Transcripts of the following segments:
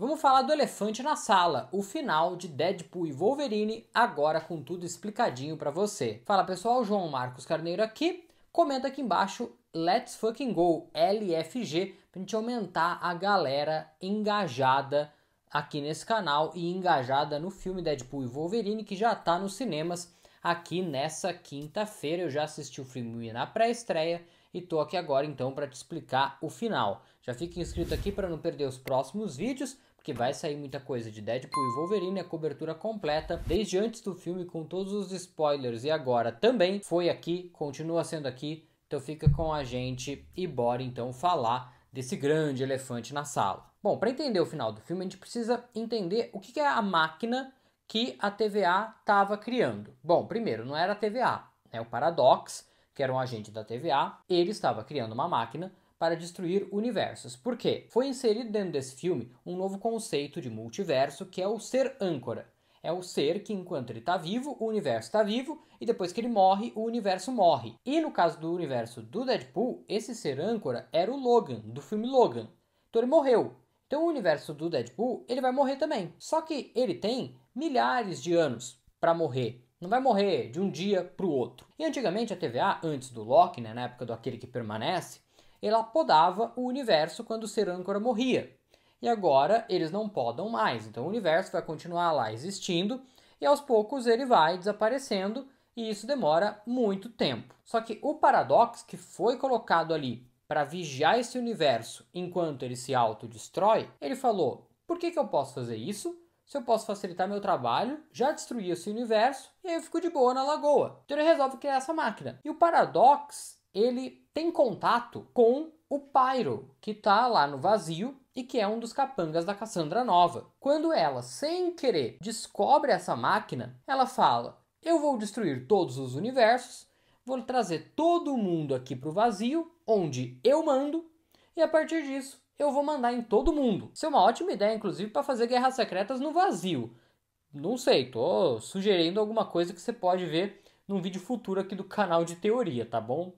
Vamos falar do elefante na sala, o final de Deadpool e Wolverine, agora com tudo explicadinho para você. Fala pessoal, João Marcos Carneiro aqui. Comenta aqui embaixo Let's Fucking Go, LFG, pra gente aumentar a galera engajada aqui nesse canal e engajada no filme Deadpool e Wolverine que já tá nos cinemas aqui nessa quinta-feira. Eu já assisti o filme na pré-estreia e tô aqui agora então para te explicar o final. Já fica inscrito aqui para não perder os próximos vídeos porque vai sair muita coisa de Deadpool e Wolverine, a cobertura completa, desde antes do filme, com todos os spoilers e agora também foi aqui, continua sendo aqui. Então fica com a gente e bora então falar desse grande elefante na sala. Bom, para entender o final do filme, a gente precisa entender o que é a máquina que a TVA estava criando. Bom, primeiro, não era a TVA, é né? o Paradox, que era um agente da TVA, ele estava criando uma máquina para destruir universos. Por quê? Foi inserido dentro desse filme um novo conceito de multiverso que é o ser âncora. É o ser que, enquanto ele está vivo, o universo está vivo, e depois que ele morre, o universo morre. E no caso do universo do Deadpool, esse ser âncora era o Logan, do filme Logan. Então ele morreu. Então o universo do Deadpool, ele vai morrer também. Só que ele tem milhares de anos para morrer. Não vai morrer de um dia para o outro. E antigamente a TVA, antes do Loki, né, na época do Aquele que Permanece, ela podava o universo quando ser âncora morria. E agora eles não podam mais, então o universo vai continuar lá existindo e aos poucos ele vai desaparecendo e isso demora muito tempo. Só que o paradoxo que foi colocado ali para vigiar esse universo enquanto ele se autodestrói, ele falou: por que, que eu posso fazer isso? Se eu posso facilitar meu trabalho, já destruí esse universo e aí eu fico de boa na lagoa. Então ele resolve criar essa máquina. E o paradoxo ele tem contato com o Pyro, que está lá no vazio e que é um dos capangas da Cassandra Nova. Quando ela, sem querer, descobre essa máquina, ela fala: Eu vou destruir todos os universos, vou trazer todo mundo aqui para o vazio, onde eu mando, e a partir disso eu vou mandar em todo mundo. Isso é uma ótima ideia, inclusive, para fazer guerras secretas no vazio. Não sei, tô sugerindo alguma coisa que você pode ver num vídeo futuro aqui do canal de teoria, tá bom?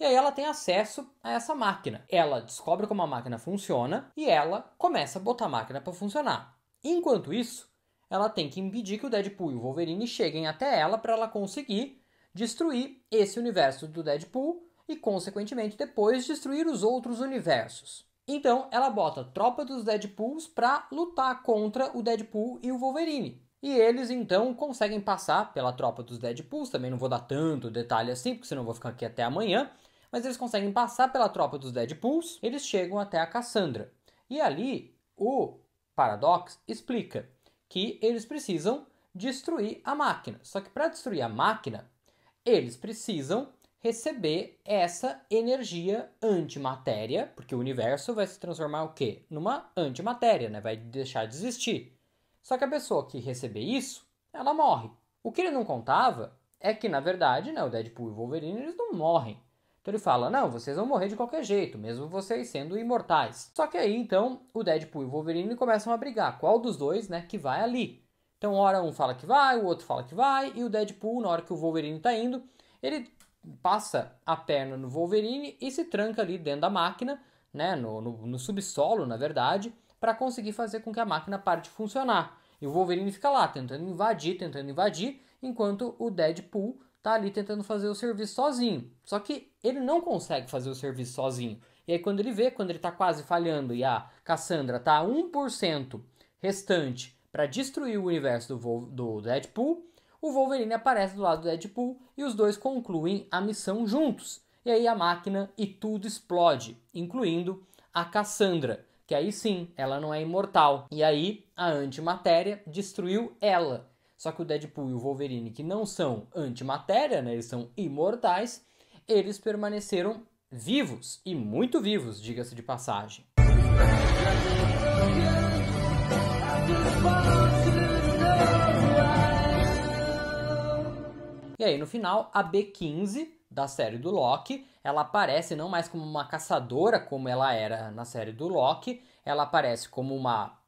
E aí ela tem acesso a essa máquina. Ela descobre como a máquina funciona e ela começa a botar a máquina para funcionar. Enquanto isso, ela tem que impedir que o Deadpool e o Wolverine cheguem até ela para ela conseguir destruir esse universo do Deadpool e, consequentemente, depois destruir os outros universos. Então, ela bota a tropa dos Deadpools para lutar contra o Deadpool e o Wolverine. E eles então conseguem passar pela tropa dos Deadpools, também não vou dar tanto detalhe assim, porque senão vou ficar aqui até amanhã. Mas eles conseguem passar pela tropa dos Deadpools, eles chegam até a Cassandra. E ali o Paradox explica que eles precisam destruir a máquina. Só que para destruir a máquina, eles precisam receber essa energia antimatéria, porque o universo vai se transformar o quê? Numa antimatéria, né? Vai deixar de existir. Só que a pessoa que receber isso, ela morre. O que ele não contava é que, na verdade, né, o Deadpool e o Wolverine eles não morrem. Então ele fala: não, vocês vão morrer de qualquer jeito, mesmo vocês sendo imortais. Só que aí então o Deadpool e o Wolverine começam a brigar. Qual dos dois, né, que vai ali? Então, hora um fala que vai, o outro fala que vai, e o Deadpool, na hora que o Wolverine tá indo, ele passa a perna no Wolverine e se tranca ali dentro da máquina, né, no, no, no subsolo, na verdade, para conseguir fazer com que a máquina pare de funcionar. E o Wolverine fica lá, tentando invadir, tentando invadir, enquanto o Deadpool tá ali tentando fazer o serviço sozinho. Só que ele não consegue fazer o serviço sozinho. E aí quando ele vê, quando ele tá quase falhando e a Cassandra tá a 1% restante para destruir o universo do, do Deadpool, o Wolverine aparece do lado do Deadpool e os dois concluem a missão juntos. E aí a máquina e tudo explode, incluindo a Cassandra, que aí sim, ela não é imortal. E aí a antimatéria destruiu ela. Só que o Deadpool e o Wolverine, que não são antimatéria, né, eles são imortais, eles permaneceram vivos e muito vivos, diga-se de passagem. E aí, no final, a B15 da série do Loki, ela aparece não mais como uma caçadora como ela era na série do Loki, ela aparece como uma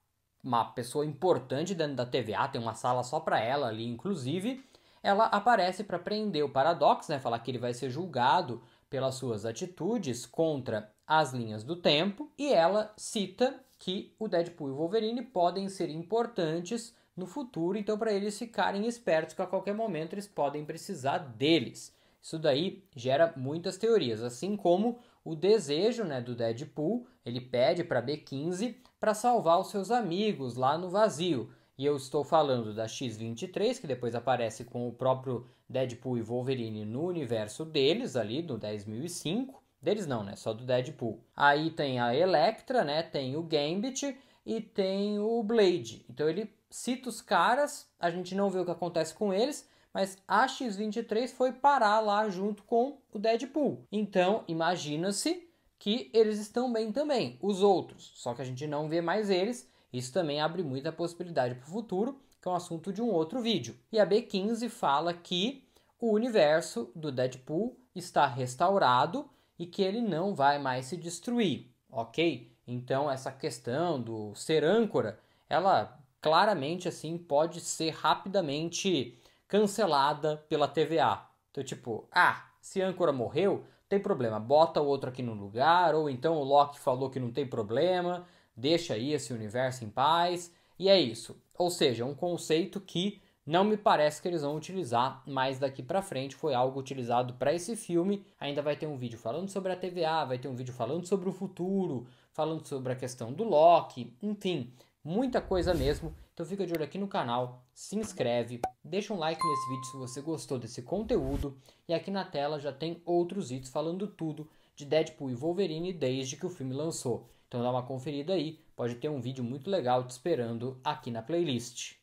uma pessoa importante dentro da TVA, tem uma sala só para ela ali, inclusive, ela aparece para prender o Paradox, né? Falar que ele vai ser julgado pelas suas atitudes contra as linhas do tempo, e ela cita que o Deadpool e o Wolverine podem ser importantes no futuro, então para eles ficarem espertos que a qualquer momento eles podem precisar deles. Isso daí gera muitas teorias, assim como o desejo né, do Deadpool, ele pede para B15 para salvar os seus amigos lá no vazio. E eu estou falando da X-23, que depois aparece com o próprio Deadpool e Wolverine no universo deles, ali do 10.005. Deles não, né? Só do Deadpool. Aí tem a Elektra, né? Tem o Gambit e tem o Blade. Então ele cita os caras, a gente não vê o que acontece com eles, mas a X-23 foi parar lá junto com o Deadpool. Então, imagina-se que eles estão bem também, os outros, só que a gente não vê mais eles. Isso também abre muita possibilidade para o futuro, que é um assunto de um outro vídeo. E a B15 fala que o universo do Deadpool está restaurado e que ele não vai mais se destruir, ok? Então essa questão do ser âncora, ela claramente assim pode ser rapidamente cancelada pela TVA. Então, tipo, ah, se âncora morreu, tem problema, bota o outro aqui no lugar, ou então o Loki falou que não tem problema, deixa aí esse universo em paz, e é isso. Ou seja, um conceito que não me parece que eles vão utilizar mais daqui para frente, foi algo utilizado para esse filme. Ainda vai ter um vídeo falando sobre a TVA, vai ter um vídeo falando sobre o futuro, falando sobre a questão do Loki, enfim, muita coisa mesmo. Então fica de olho aqui no canal, se inscreve, deixa um like nesse vídeo se você gostou desse conteúdo. E aqui na tela já tem outros vídeos falando tudo de Deadpool e Wolverine desde que o filme lançou. Então dá uma conferida aí, pode ter um vídeo muito legal te esperando aqui na playlist.